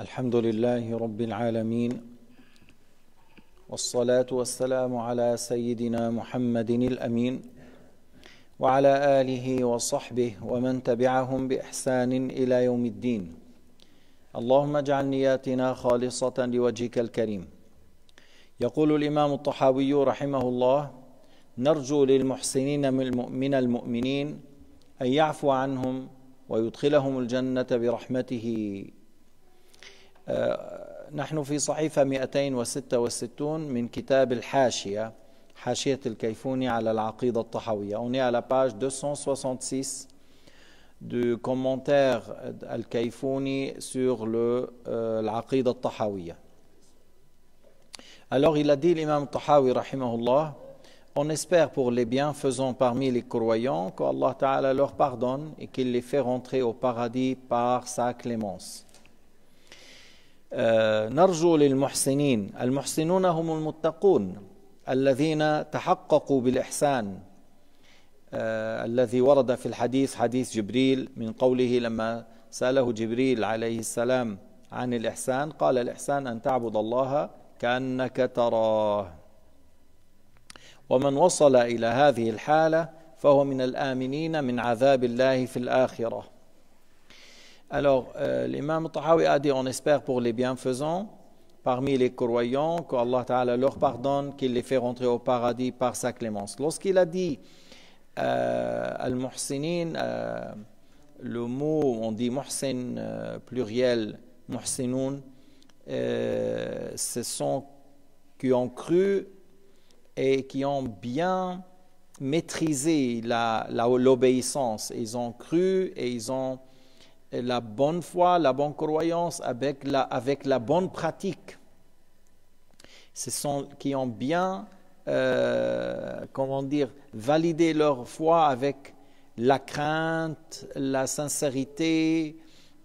الحمد لله رب العالمين والصلاة والسلام على سيدنا محمد الأمين وعلى آله وصحبه ومن تبعهم بإحسان إلى يوم الدين اللهم اجعل نياتنا خالصة لوجهك الكريم يقول الإمام الطحاوي رحمه الله نرجو للمحسنين من المؤمنين أن يعفو عنهم ويدخلهم الجنة برحمته نحن في صحيفة 266 من كتاب الحاشية حاشية الكيفوني على العقيدة الطحوية on est à la page 266 du commentaire الكيفوني kayfouni sur le, euh, l'Aqida al Alors il a dit l'imam Tahawi rahimahullah, on espère pour les bienfaisants parmi les croyants que Allah Ta'ala leur pardonne et qu'il les fait rentrer au paradis par sa clémence. آه، نرجو للمحسنين المحسنون هم المتقون الذين تحققوا بالإحسان آه، الذي ورد في الحديث حديث جبريل من قوله لما سأله جبريل عليه السلام عن الإحسان قال الإحسان أن تعبد الله كأنك تراه ومن وصل إلى هذه الحالة فهو من الآمنين من عذاب الله في الآخرة Alors, l'imam Tahawi a dit on espère pour les bienfaisants parmi les croyants que Allah Ta'ala leur pardonne, qu'il les fait rentrer au paradis par sa clémence. Lorsqu'il a dit euh, Al-Muhsinin, euh, le mot, on dit Muhsin euh, pluriel, Muhsinoun, ce sont qui ont cru et qui ont bien maîtrisé l'obéissance. ils ont cru et ils ont la bonne foi, la bonne croyance, avec la, avec la bonne pratique. Ce sont qui ont bien, euh, comment dire, validé leur foi avec la crainte, la sincérité,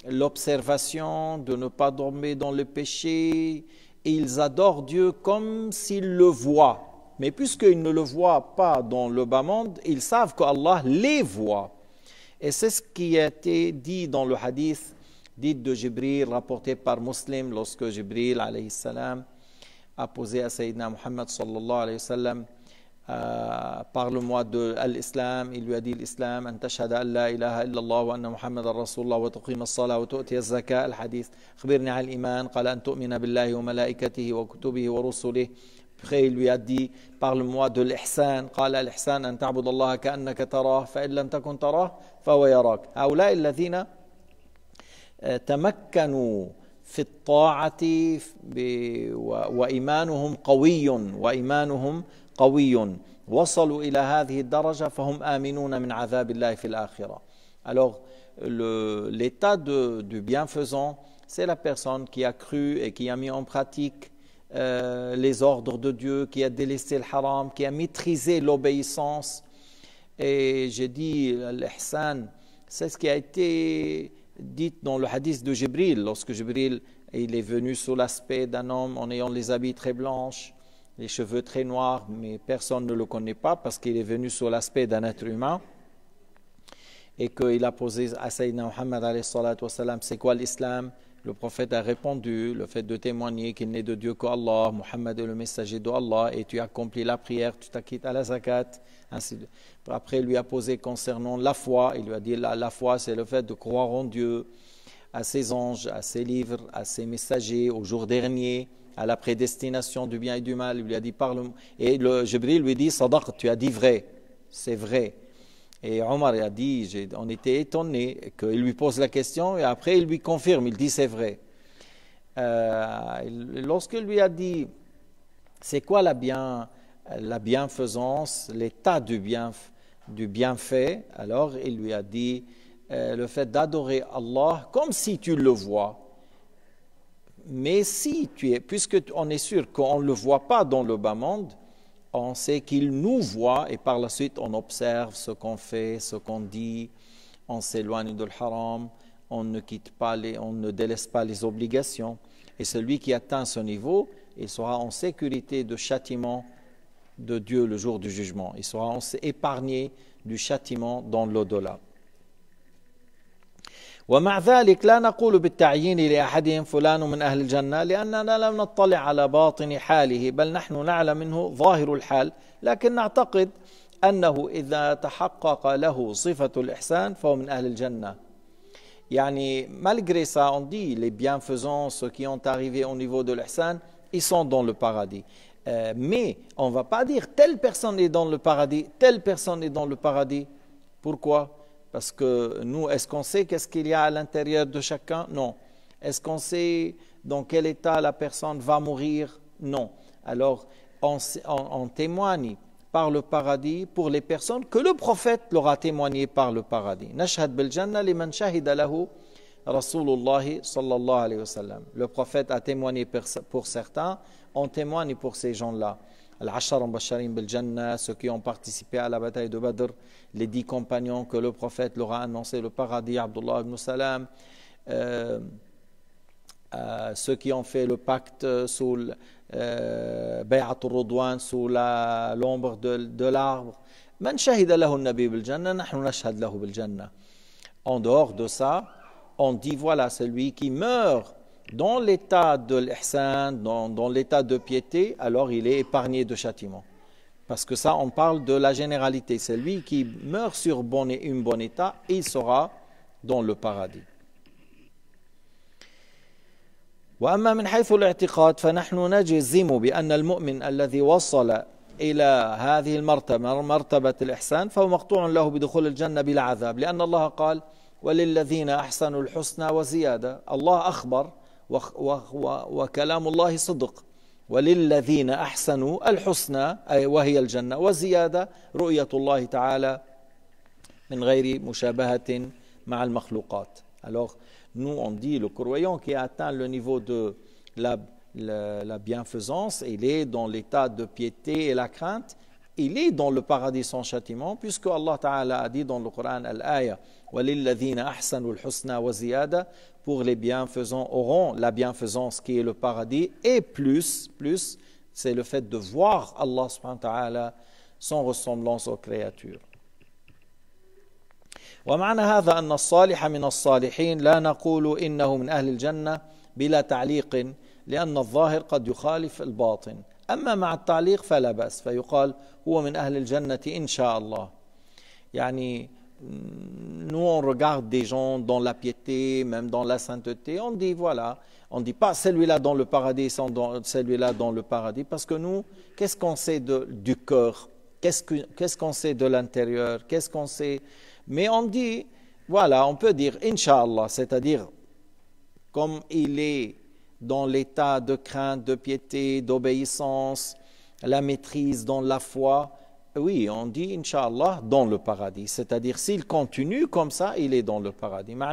l'observation de ne pas dormir dans le péché. Et ils adorent Dieu comme s'ils le voient. Mais puisqu'ils ne le voient pas dans le bas monde, ils savent qu'Allah les voit et c'est ce qui a été dit dans le hadith dit de Jibril, rapporté par Muslim, lorsque Jibril alayhi salam, a posé à Sayyidina Muhammad sallallahu alayhi wa sallam, euh, parle-moi de l'islam, il lui a dit l'islam, an tashhada an la ilaha illallah wa anna Muhammad rasulullah wa tuqima as-salah wa tu'ti az-zakah al-hadith, akhbirni al-iman, qala an tu'mina billahi wa malaikatihi wa kutubihi wa rusulihi خيل ويأدي parle-moi de l'ihsan قال الإحسان أن تعبد الله كأنك تراه فإن لم تكن تراه فهو يراك هؤلاء الذين تمكنوا في الطاعة وإيمانهم قوي وإيمانهم قوي وصلوا إلى هذه الدرجة فهم آمنون من عذاب الله في الآخرة Alors, l'état du bienfaisant, c'est la personne qui a cru et qui a mis en pratique Euh, les ordres de Dieu, qui a délaissé le haram, qui a maîtrisé l'obéissance. Et j'ai dit, l'ihsan, c'est ce qui a été dit dans le hadith de Jibril, lorsque Jibril il est venu sous l'aspect d'un homme en ayant les habits très blanches, les cheveux très noirs, mais personne ne le connaît pas parce qu'il est venu sous l'aspect d'un être humain et qu'il a posé à Sayyidina Muhammad c'est quoi l'islam le prophète a répondu, le fait de témoigner qu'il n'est de Dieu qu'Allah, Muhammad est le messager d'Allah, et tu accomplis la prière, tu t'acquittes à la zakat. Après, il lui a posé concernant la foi, il lui a dit la, foi, c'est le fait de croire en Dieu, à ses anges, à ses livres, à ses messagers, au jour dernier, à la prédestination du bien et du mal. Il lui a dit parle. Et le Jibril lui dit Sadaq, tu as dit vrai, c'est vrai. Et Omar a dit, on était étonné qu'il lui pose la question et après il lui confirme, il dit c'est vrai. Euh, Lorsqu'il lui a dit, c'est quoi la, bien, la bienfaisance, l'état du, bien, du bienfait, alors il lui a dit, euh, le fait d'adorer Allah comme si tu le vois. Mais si tu es, puisque on est sûr qu'on ne le voit pas dans le bas monde, on sait qu'il nous voit et par la suite on observe ce qu'on fait, ce qu'on dit, on s'éloigne de l'haram, on ne quitte pas les, on ne délaisse pas les obligations. Et celui qui atteint ce niveau, il sera en sécurité de châtiment de Dieu le jour du jugement. Il sera épargné du châtiment dans l'au-delà. ومع ذلك لا نقول بالتعيين لأحدهم فلان من أهل الجنة لأننا لم نطلع على باطن حاله بل نحن نعلم منه ظاهر الحال لكن نعتقد أنه إذا تحقق له صفة الإحسان فهو من أهل الجنة يعني malgré ça on dit les bienfaisants ceux qui ont arrivé au niveau de l'ihsan ils sont dans le paradis euh, mais on va pas dire telle personne est dans le paradis telle personne est dans le paradis pourquoi Parce que nous, est-ce qu'on sait qu'est-ce qu'il y a à l'intérieur de chacun Non. Est-ce qu'on sait dans quel état la personne va mourir Non. Alors, on, témoigne par le paradis pour les personnes que le prophète leur a témoigné par le paradis. Le prophète a témoigné pour certains, on témoigne pour ces gens-là. Al-Ashar Bel Beljanna, ceux qui ont participé à la bataille de Badr, les dix compagnons que le prophète leur a annoncé, le paradis, Abdullah ibn Salam, euh, euh, ceux qui ont fait le pacte euh, sous le euh, Ridwan, sous l'ombre la, de, de l'arbre. Man shahida lahu nabi biljanna, nahnu nashhad lahu Jannah. En dehors de ça, on dit voilà, celui qui meurt dans l'état de l'ihsan, dans, dans l'état de piété, alors il est épargné de châtiment. Parce que ça, on parle de la généralité. C'est lui qui meurt sur bon et une bon état, et il sera dans le paradis. واما من حيث الاعتقاد فنحن نجزم بان المؤمن الذي وصل الى هذه المرتبه مرتبه الاحسان فهو مقطوع له بدخول الجنه بلا عذاب لان الله قال وللذين احسنوا الحسنى وزياده الله اخبر وكلام الله صدق وللذين احسنوا الحسنى اي وهي الجنه وزياده رؤيه الله تعالى من غير مشابهه مع المخلوقات alors nous on dit le croyant qui a atteint le niveau de la, la, la bienfaisance il est dans l'état de piété et la crainte il est dans le paradis sans châtiment, puisque Allah Ta'ala a dit dans le Coran Al-Aya Pour les bienfaisants auront la bienfaisance qui est le paradis, et plus, plus, c'est le fait de voir Allah Subhanahu Ta'ala sans ressemblance aux créatures. ومعنى هذا أن الصالح من الصالحين لا نقول إنه من أهل الجنة بلا تعليق لأن الظاهر قد يخالف الباطن أما مع التعليق فلا بأس فيقال هو من أهل الجنة nous on regarde des gens dans la piété, même dans la sainteté, on dit voilà, on ne dit pas celui-là dans le paradis, celui-là dans le paradis, parce que nous, qu'est-ce qu'on sait de, du cœur Qu'est-ce qu'on sait de l'intérieur Qu'est-ce qu'on sait Mais on dit, voilà, on peut dire inshallah c'est-à-dire comme il est dans l'état de crainte, de piété, d'obéissance, la maîtrise dans la foi, oui, on dit, Inch'Allah, dans le paradis. C'est-à-dire, s'il continue comme ça, il est dans le paradis. Mais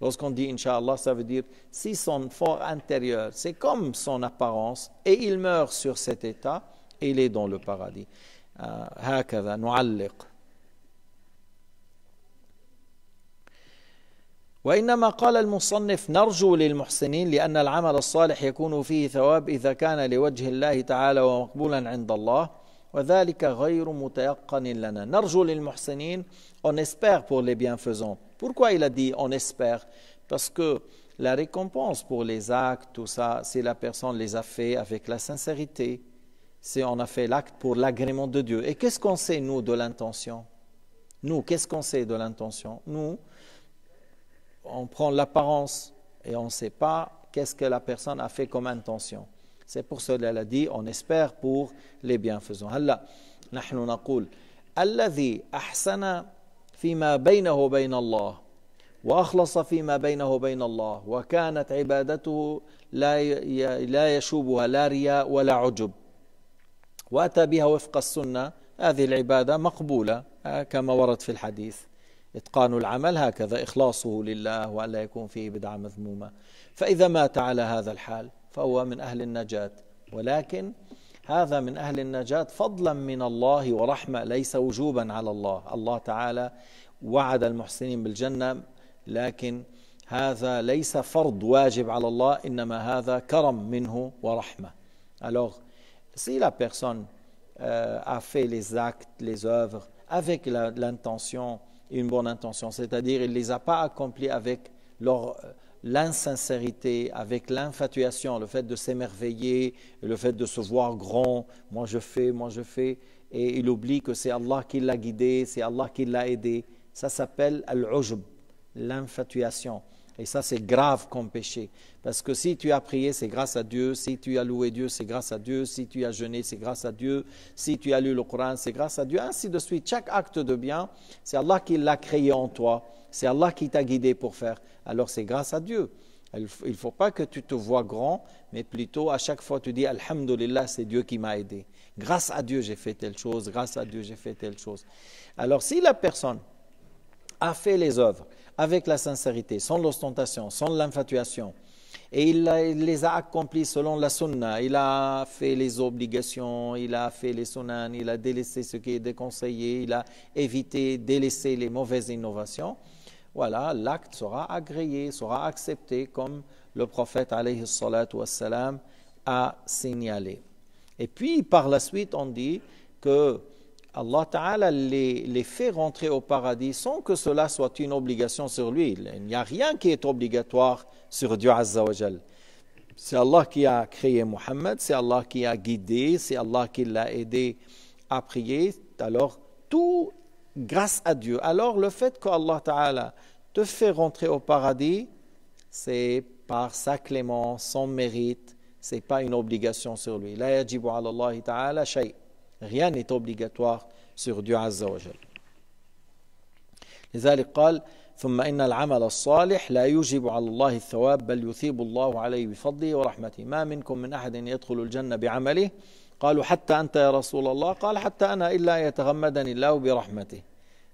Lorsqu'on dit Inch'Allah, ça veut dire si son fort intérieur, c'est comme son apparence, et il meurt sur cet état, il est dans le paradis. Euh, on espère pour les bienfaisants pourquoi il a dit on espère parce que la récompense pour les actes tout ça c'est la personne les a fait avec la sincérité c'est on a fait l'acte pour l'agrément de Dieu et qu'est-ce qu'on sait nous de l'intention nous qu'est-ce qu'on sait de l'intention nous on prend l'apparence et on ne sait pas qu'est-ce que la personne a fait comme intention. C'est pour cela qu'elle a dit, on espère pour les bienfaisants. هلا نحن نقول الذي أحسن فيما بينه وبين الله وأخلص فيما بينه وبين الله وكانت عبادته لا لا يشوبها لا رياء ولا عجب وأتى بها وفق السنة هذه العبادة مقبولة كما ورد في الحديث إتقان العمل هكذا إخلاصه لله وألا يكون فيه بدعة مذمومة فإذا مات على هذا الحال فهو من أهل النجاة ولكن هذا من أهل النجاة فضلا من الله ورحمة ليس وجوبا على الله الله تعالى وعد المحسنين بالجنة لكن هذا ليس فرض واجب على الله إنما هذا كرم منه ورحمة. Alors, si la personne euh, a fait les actes, les œuvres, avec l'intention une bonne intention. C'est-à-dire, il ne les a pas accomplis avec euh, l'insincérité, avec l'infatuation, le fait de s'émerveiller, le fait de se voir grand, moi je fais, moi je fais, et il oublie que c'est Allah qui l'a guidé, c'est Allah qui l'a aidé. Ça s'appelle l'infatuation. Et ça, c'est grave comme péché. Parce que si tu as prié, c'est grâce à Dieu. Si tu as loué Dieu, c'est grâce à Dieu. Si tu as jeûné, c'est grâce à Dieu. Si tu as lu le Coran, c'est grâce à Dieu. Ainsi de suite. Chaque acte de bien, c'est Allah qui l'a créé en toi. C'est Allah qui t'a guidé pour faire. Alors c'est grâce à Dieu. Il ne faut pas que tu te vois grand, mais plutôt à chaque fois tu dis Alhamdulillah, c'est Dieu qui m'a aidé. Grâce à Dieu, j'ai fait telle chose. Grâce à Dieu, j'ai fait telle chose. Alors si la personne a fait les œuvres, avec la sincérité, sans l'ostentation, sans l'infatuation. Et il, les a accomplis selon la sunna. Il a fait les obligations, il a fait les sunan, il a délaissé ce qui est déconseillé, il a évité, délaissé les mauvaises innovations. Voilà, l'acte sera agréé, sera accepté comme le prophète alayhi a signalé. Et puis par la suite, on dit que Allah Ta'ala les, fait rentrer au paradis sans que cela soit une obligation sur lui. Il n'y a rien qui est obligatoire sur Dieu Azza wa C'est Allah qui a créé Muhammad c'est Allah qui a guidé, c'est Allah qui l'a aidé à prier. Alors, tout grâce à Dieu. Alors, le fait qu'Allah Ta'ala te fait rentrer au paradis, c'est par sa clémence, son mérite, c'est pas une obligation sur lui. La yajibu ala Allah Ta'ala shay'. rien n'est obligatoire sur Dieu Azza wa Jal. لذلك قال ثم إن العمل الصالح لا يجب على الله الثواب بل يثيب الله عليه بفضله ورحمته ما منكم من أحد يدخل الجنة بعمله قالوا حتى أنت يا رسول الله قال حتى أنا إلا يتغمدني الله برحمته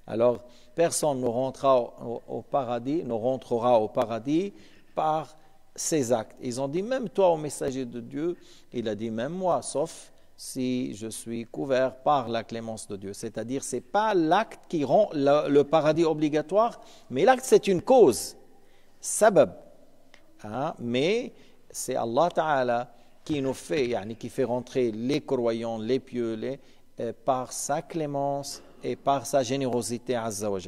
Alors, personne ne rentrera au, au, paradis, ne rentrera au paradis par ses actes. Ils ont dit, même toi, au messager de Dieu, il a dit, même moi, sauf si je suis couvert par la clémence de Dieu. C'est-à-dire, ce n'est pas l'acte qui rend le, paradis obligatoire, mais l'acte, c'est une cause, sabab. Ah, mais c'est Allah Ta'ala qui nous fait, yani, qui fait rentrer les croyants, les pieux, les, euh, par sa clémence et par sa générosité, Azza wa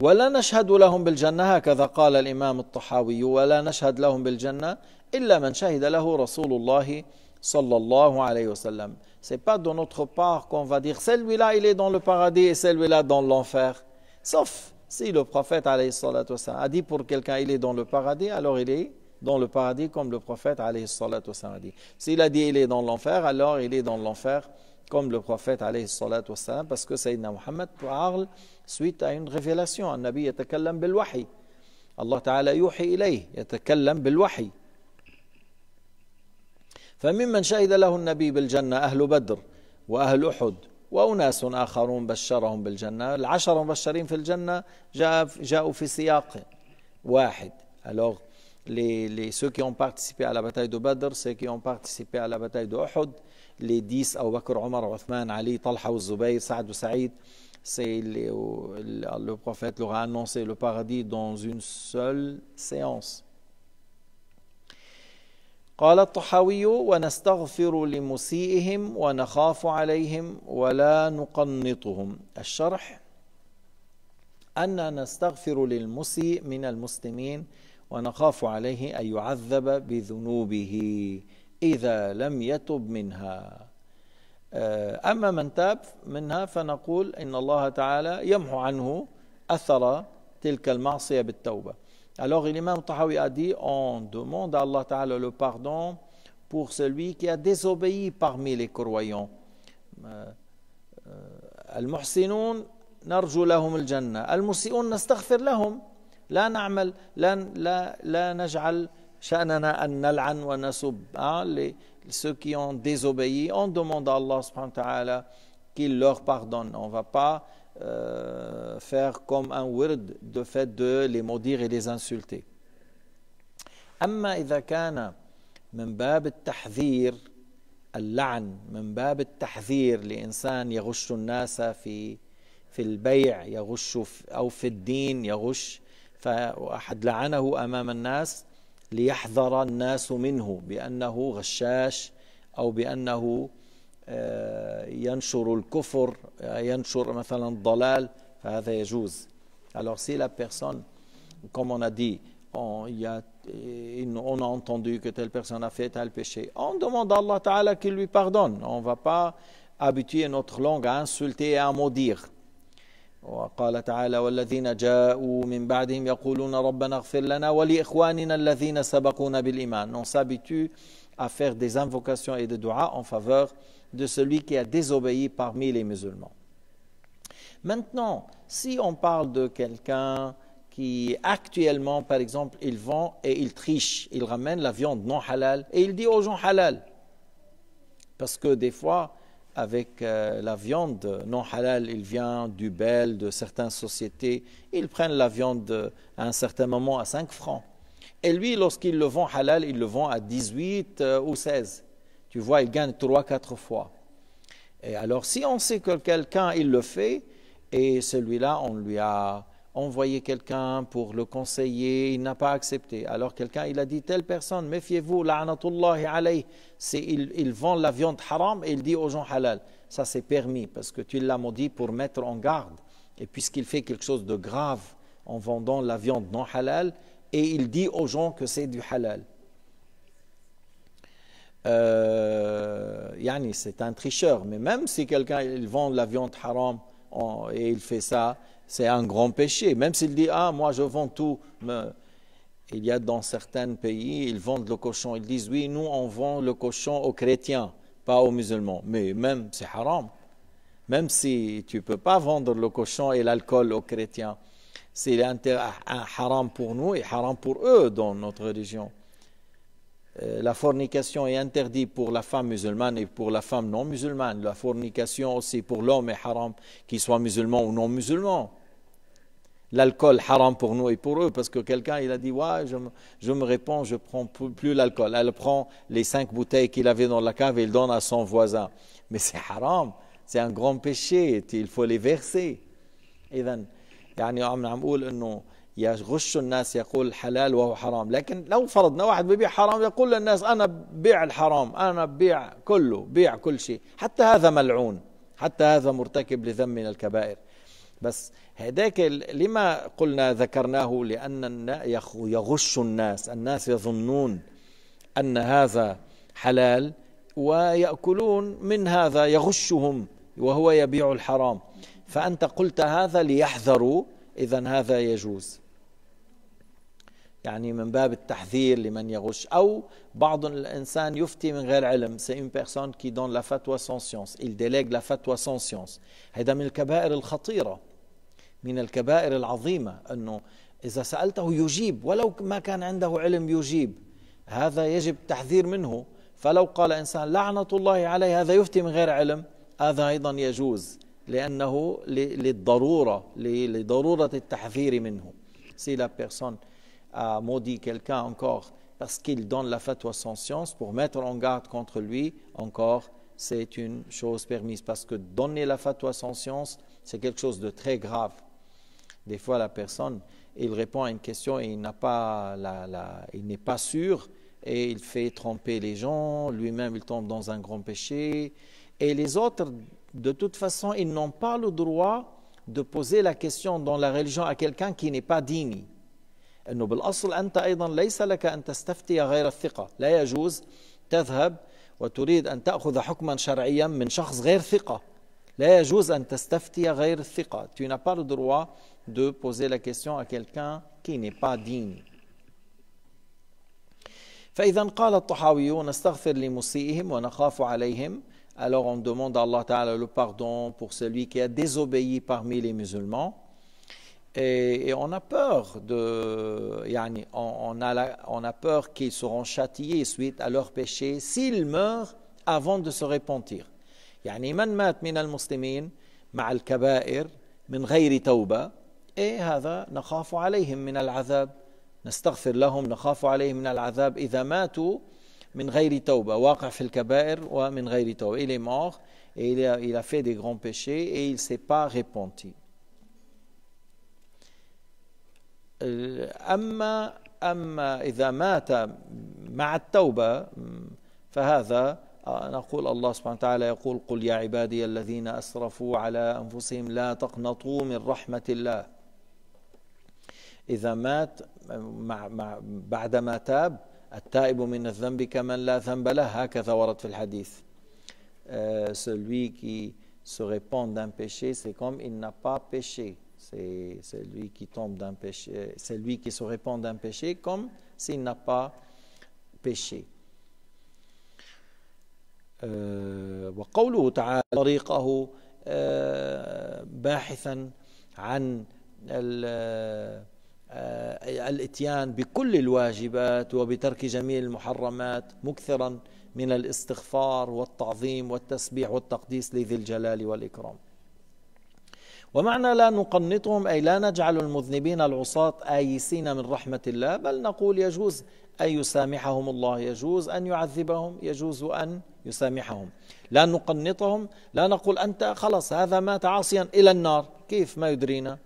ولا نشهد لهم بالجنة هكذا قال الإمام الطحاوي ولا نشهد لهم بالجنة إلا من شهد له رسول الله صلى الله عليه وسلم c'est pas de notre part qu'on va dire celui-là il est dans le paradis et celui-là dans l'enfer sauf si le prophète والسلام, a dit pour quelqu'un il est dans le paradis alors il est dans le paradis comme le prophète والسلام, a dit s'il a dit il est dans l'enfer alors il est dans l'enfer comme le prophète alayhi salat wassalam, parce que Sayyidina Muhammad parle suite à une révélation. Un nabi yatakallam bil wahi. Allah Ta'ala yuhi ilayh, yatakallam bil wahi. فممن شهد له النبي بالجنة أهل بدر وأهل أحد وأناس آخرون بشرهم بالجنة العشرة مبشرين في الجنة جاءوا في سياق واحد alors les, les, ceux qui ont participé à la bataille de Badr, ceux qui ont participé à la bataille de Uhud, لديس أو بكر عمر عثمان علي طلحة والزبير سعد وسعيد سي لو بروفيت لو انونسي لو بارادي دونز اون سول سيونس قال الطحاوي ونستغفر لمسيئهم ونخاف عليهم ولا نقنطهم الشرح أن نستغفر للمسيء من المسلمين ونخاف عليه أن يعذب بذنوبه إذا لم يتب منها آه، أما من تاب منها فنقول إن الله تعالى يمحو عنه أثر تلك المعصية بالتوبة Alors l'imam Tahawi a dit, on demande à Allah Ta'ala le pardon pour celui qui a désobéi parmi les croyants. المحسنون نرجو لهم الجنة المسيئون نستغفر لهم لا نعمل لا, لا, لا نجعل شأننا أن نلعن ونسب les, ceux qui ont désobéi. On demande à Allah subhanahu wa ta'ala qu'il leur pardonne. On ne va pas euh, faire comme un wird de fait de les maudire et les insulter. أما إذا كان من باب التحذير اللعن من باب التحذير لإنسان يغش الناس في في البيع يغش أو في الدين يغش فأحد لعنه أمام الناس alors si la personne comme on a dit on, a, euh, on a entendu que telle personne a fait tel péché on demande à Allah Ta'ala qu'il lui pardonne on ne va pas habituer notre langue à insulter et à maudire on s'habitue à faire des invocations et des doigts en faveur de celui qui a désobéi parmi les musulmans. Maintenant, si on parle de quelqu'un qui actuellement, par exemple, il vend et il triche, il ramène la viande non halal et il dit aux gens halal. Parce que des fois, avec euh, la viande non halal, il vient du bel, de certaines sociétés, ils prennent la viande à un certain moment à 5 francs. Et lui, lorsqu'il le vend halal, il le vend à 18 huit euh, ou 16. Tu vois, il gagne 3 quatre fois. Et alors, si on sait que quelqu'un, il le fait, et celui-là, on lui a envoyé quelqu'un pour le conseiller, il n'a pas accepté. Alors quelqu'un, il a dit, telle personne, méfiez-vous, la'anatullahi alayh. Il, il vend la viande haram et il dit aux gens halal. Ça c'est permis parce que tu l'as maudit pour mettre en garde. Et puisqu'il fait quelque chose de grave en vendant la viande non halal, et il dit aux gens que c'est du halal. Euh, yani c'est un tricheur, mais même si quelqu'un il vend la viande haram, et il fait ça, c'est un grand péché. Même s'il dit, ah, moi je vends tout, il y a dans certains pays, ils vendent le cochon. Ils disent, oui, nous, on vend le cochon aux chrétiens, pas aux musulmans. Mais même, c'est haram. Même si tu ne peux pas vendre le cochon et l'alcool aux chrétiens, c'est un haram pour nous et haram pour eux dans notre religion. Euh, la fornication est interdite pour la femme musulmane et pour la femme non musulmane. La fornication aussi pour l'homme est haram, qu'il soit musulman ou non musulman. L'alcool haram pour nous et pour eux, parce que quelqu'un il a dit ouais, je me, réponds, je prends plus l'alcool. Elle prend les cinq bouteilles qu'il avait dans la cave et il donne à son voisin. Mais c'est haram, c'est un grand péché, il faut les verser. يغش الناس يقول حلال وهو حرام لكن لو فرضنا واحد ببيع حرام يقول للناس أنا ببيع الحرام أنا ببيع كله بيع كل شيء حتى هذا ملعون حتى هذا مرتكب لذنب من الكبائر بس هداك لما قلنا ذكرناه لأن يغش الناس الناس يظنون أن هذا حلال ويأكلون من هذا يغشهم وهو يبيع الحرام فأنت قلت هذا ليحذروا إذا هذا يجوز يعني من باب التحذير لمن يغش أو بعض الإنسان يفتي من غير علم سي اون بيرسون كي دون لا فتوى سون سيونس il délègue لا فاتوا سون سيونس هذا من الكبائر الخطيرة من الكبائر العظيمة أنه إذا سألته يجيب ولو ما كان عنده علم يجيب هذا يجب التحذير منه فلو قال إنسان لعنة الله عليه هذا يفتي من غير علم هذا أيضا يجوز لأنه للضرورة لضرورة التحذير منه سي لا personne a maudit quelqu'un encore parce qu'il donne la fatwa sans science pour mettre en garde contre lui encore c'est une chose permise parce que donner la fatwa sans science c'est quelque chose de très grave des fois la personne il répond à une question et il n'a pas il n'est pas sûr et il fait tromper les gens lui-même il tombe dans un grand péché et les autres de toute façon ils n'ont pas le droit de poser la question dans la religion à quelqu'un qui n'est pas digne أنه بالأصل أنت أيضا ليس لك أن تستفتي غير الثقة لا يجوز تذهب وتريد أن تأخذ حكما شرعيا من شخص غير ثقة لا يجوز أن تستفتي غير الثقة tu n'as pas le droit de poser la question à quelqu'un qui n'est pas digne فإذا قال الطحاوي نستغفر لمسيئهم ونخاف عليهم alors on demande à Allah Ta'ala le pardon pour celui qui a désobéi parmi les musulmans et, on a peur de, yani, on, on, a on a peur qu'ils seront châtiés suite à leurs péchés s'ils meurent avant de se repentir. Yani, man mat min al muslimin ma al kaba'ir min ghayr tauba, et hada nakhafu alayhim min al azab, nastaghfir lahum nakhafu alayhi min al azab, idha matu min ghayr tauba, waqa fil kaba'ir wa min ghayr tauba. Il est mort et il a, il a fait des grands péchés et il s'est pas repenti. أما أما إذا مات مع التوبة فهذا آه، نقول الله سبحانه وتعالى يقول قل يا عبادي الذين أسرفوا على أنفسهم لا تقنطوا من رحمة الله إذا مات مع مع بعدما تاب التائب من الذنب كمن لا ذنب له هكذا ورد في الحديث euh, celui qui se répand d'un péché c'est comme il n'a pas péché c'est celui qui tombe d'un péché, celui qui se répand d'un péché comme s'il n'a pas péché. Euh, وقوله تعالى طريقه باحثا عن الاتيان بكل الواجبات وبترك جميع المحرمات مكثرا من الاستغفار والتعظيم والتسبيح والتقديس لذي الجلال والاكرام ومعنى لا نقنطهم أي لا نجعل المذنبين العصاة آيسين من رحمة الله بل نقول يجوز أن يسامحهم الله يجوز أن يعذبهم يجوز أن يسامحهم لا نقنطهم لا نقول أنت خلص هذا مات عاصيا إلى النار كيف ما يدرينا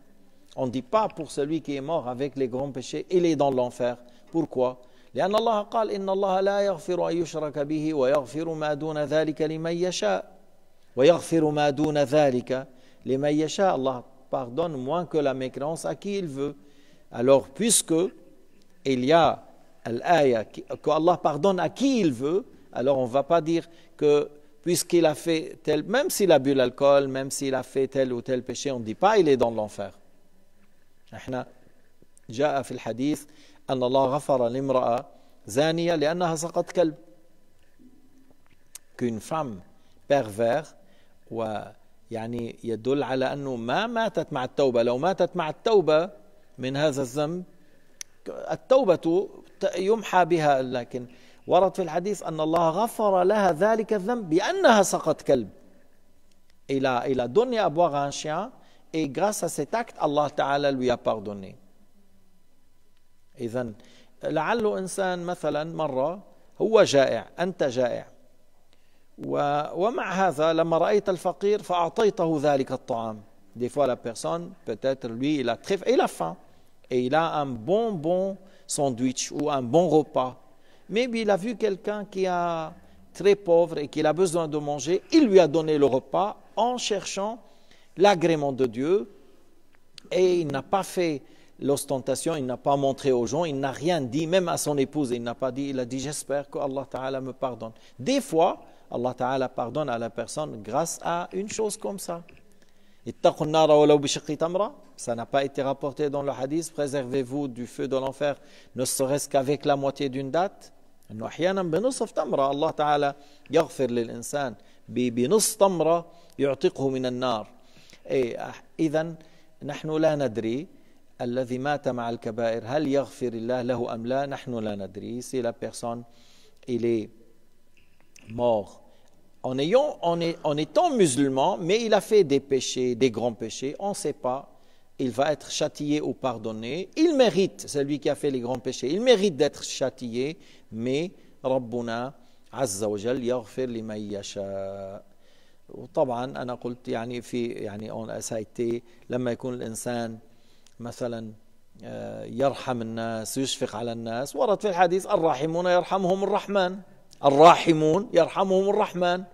On ne dit pas pour celui qui est mort avec les grands péchés, il est dans l'enfer. Pourquoi لأن الله قال إن الله لا يغفر أن يشرك به ويغفر ما دون ذلك لمن يشاء ويغفر ما دون ذلك Les Maïesha, Allah pardonne moins que la mécréance à qui il veut. Alors, puisque il y a que qu'Allah pardonne à qui il veut, alors on ne va pas dire que puisqu'il a fait tel, même s'il a bu l'alcool, même s'il a fait tel ou tel péché, on ne dit pas il est dans l'enfer. qu'une femme perverse ou يعني يدل على أنه ما ماتت مع التوبة لو ماتت مع التوبة من هذا الذنب التوبة يمحى بها لكن ورد في الحديث أن الله غفر لها ذلك الذنب بأنها سقط كلب الى الى دنيا ابواغ ان شيان اي à un chien et grâce à إذا لعله إنسان مثلا مرة هو جائع أنت جائع des fois la personne peut-être lui il a très faim et il a un bon bon sandwich ou un bon repas mais il a vu quelqu'un qui est très pauvre et qu'il a besoin de manger il lui a donné le repas en cherchant l'agrément de Dieu et il n'a pas fait l'ostentation, il n'a pas montré aux gens, il n'a rien dit, même à son épouse, il n'a pas dit, il a dit, j'espère que Allah Ta'ala me pardonne. Des fois, Allah Ta'ala pardonne à la personne grâce à une chose comme ça. Ça n'a pas été rapporté dans le hadith. Préservez-vous du feu de l'enfer, ne serait-ce qu'avec la moitié d'une date. Allah Ta'ala بنصف تمره الله تعالى يغفر للانسان بنص تمره يعتقه من النار اذا نحن لا ندري الذي مات مع الكبائر هل يغفر الله له ام لا نحن لا ندري si la personne il est mort en, ayant, en, étant musulman, mais il a fait des péchés, des grands péchés, on ne sait pas, il va être châtié ou pardonné. Il mérite, celui qui a fait les grands péchés, il mérite d'être châtié, mais ربنا عز وجل يغفر لمن يشاء وطبعا انا قلت يعني في يعني اون اسايتي لما يكون الانسان مثلا يرحم الناس يشفق على الناس ورد في الحديث الراحمون يرحمهم الرحمن rahimun rahman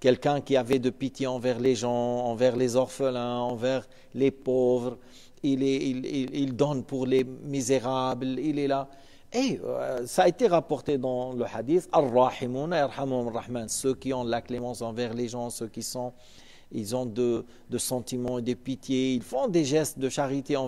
Quelqu'un qui avait de pitié envers les gens, envers les orphelins, envers les pauvres. Il, donne pour les misérables, il est là. Et euh, ça a été rapporté dans le hadith, Ar-Rahimun, rahman Ceux qui ont la clémence envers les gens, ceux qui sont, ils ont de, sentiments et de pitié, ils font des gestes de charité envers